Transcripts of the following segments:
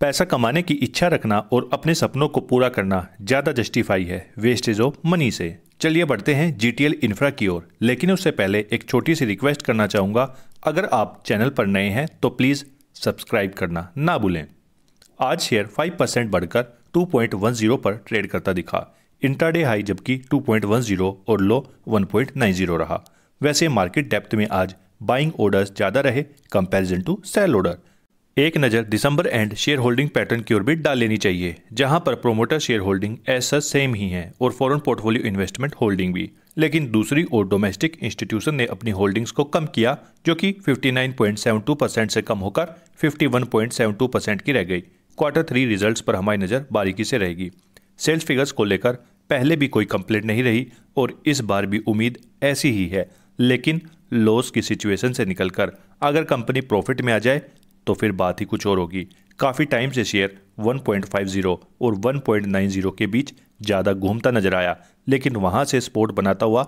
पैसा कमाने की इच्छा रखना और अपने सपनों को पूरा करना ज़्यादा जस्टिफाई है वेस्टेज ऑफ मनी से चलिए बढ़ते हैं जी टी एल इंफ्रा की ओर लेकिन उससे पहले एक छोटी सी रिक्वेस्ट करना चाहूँगा अगर आप चैनल पर नए हैं तो प्लीज़ सब्सक्राइब करना ना भूलें आज शेयर 5 परसेंट बढ़कर 2.10 पर ट्रेड करता दिखा इंट्राडे हाई जबकि 2.10 और लो 1.90 रहा वैसे मार्केट डेप्थ में आज बाइंग ऑर्डर्स ज़्यादा रहे कंपेरिजन टू सेल ऑर्डर एक नज़र दिसंबर एंड शेयर होल्डिंग पैटर्न की ओर भी डाल लेनी चाहिए जहां पर प्रोमोटर शेयर होल्डिंग ऐसा सेम ही है और फॉरेन पोर्टफोलियो इन्वेस्टमेंट होल्डिंग भी लेकिन दूसरी ओर डोमेस्टिक इंस्टीट्यूशन ने अपनी होल्डिंग्स को कम किया जो कि 59.72 परसेंट से कम होकर 51.72 परसेंट की रह गई क्वार्टर थ्री रिजल्ट्स पर हमारी नज़र बारीकी से रहेगी सेल्स फिगर्स को लेकर पहले भी कोई कंप्लेंट नहीं रही और इस बार भी उम्मीद ऐसी ही है लेकिन लॉस की सिचुएशन से निकलकर अगर कंपनी प्रॉफिट में आ जाए तो फिर बात ही कुछ और होगी काफ़ी टाइम से शेयर 1.50 और 1.90 के बीच ज़्यादा घूमता नजर आया लेकिन वहां से स्पोर्ट बनाता हुआ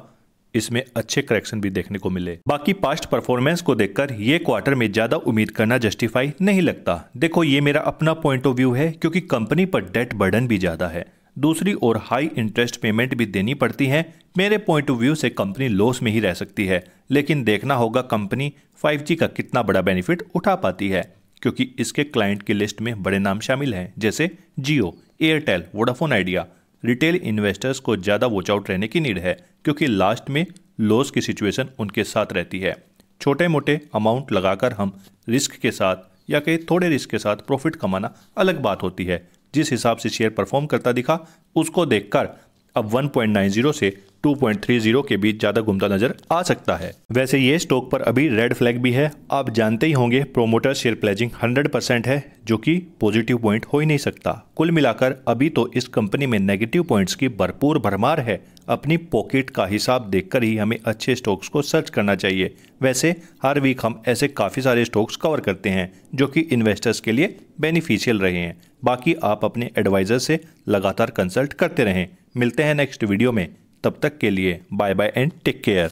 इसमें अच्छे करेक्शन भी देखने को मिले बाकी पास्ट परफॉर्मेंस को देखकर ये क्वार्टर में ज्यादा उम्मीद करना जस्टिफाई नहीं लगता देखो ये मेरा अपना पॉइंट ऑफ व्यू है क्योंकि कंपनी पर डेट बर्डन भी ज्यादा है दूसरी ओर हाई इंटरेस्ट पेमेंट भी देनी पड़ती है मेरे पॉइंट ऑफ व्यू से कंपनी लॉस में ही रह सकती है लेकिन देखना होगा कंपनी 5G का कितना बड़ा बेनिफिट उठा पाती है क्योंकि इसके क्लाइंट की लिस्ट में बड़े नाम शामिल हैं जैसे Jio Airtel Vodafone Idea retail investors को ज़्यादा वॉच आउट रहने की नीड है क्योंकि लास्ट में लॉस की सिचुएशन उनके साथ रहती है छोटे मोटे अमाउंट लगाकर हम रिस्क के साथ या कहीं थोड़े रिस्क के साथ प्रॉफिट कमाना अलग बात होती है जिस हिसाब से शेयर परफॉर्म करता दिखा उसको देखकर अब 1.90 से 2.30 के बीच ज्यादा घूमता नजर आ सकता है वैसे ये स्टॉक पर अभी रेड फ्लैग भी है आप जानते ही होंगे प्रोमोटर शेयर प्लेजिंग 100% है जो कि पॉजिटिव पॉइंट हो ही नहीं सकता कुल मिलाकर अभी तो इस कंपनी में नेगेटिव पॉइंट्स की भरपूर भरमार है अपनी पॉकेट का हिसाब देखकर ही हमें अच्छे स्टॉक्स को सर्च करना चाहिए वैसे हर वीक हम ऐसे काफ़ी सारे स्टॉक्स कवर करते हैं जो कि इन्वेस्टर्स के लिए बेनिफिशियल रहे हैं बाकी आप अपने एडवाइज़र से लगातार कंसल्ट करते रहें मिलते हैं नेक्स्ट वीडियो में तब तक के लिए bye bye and take care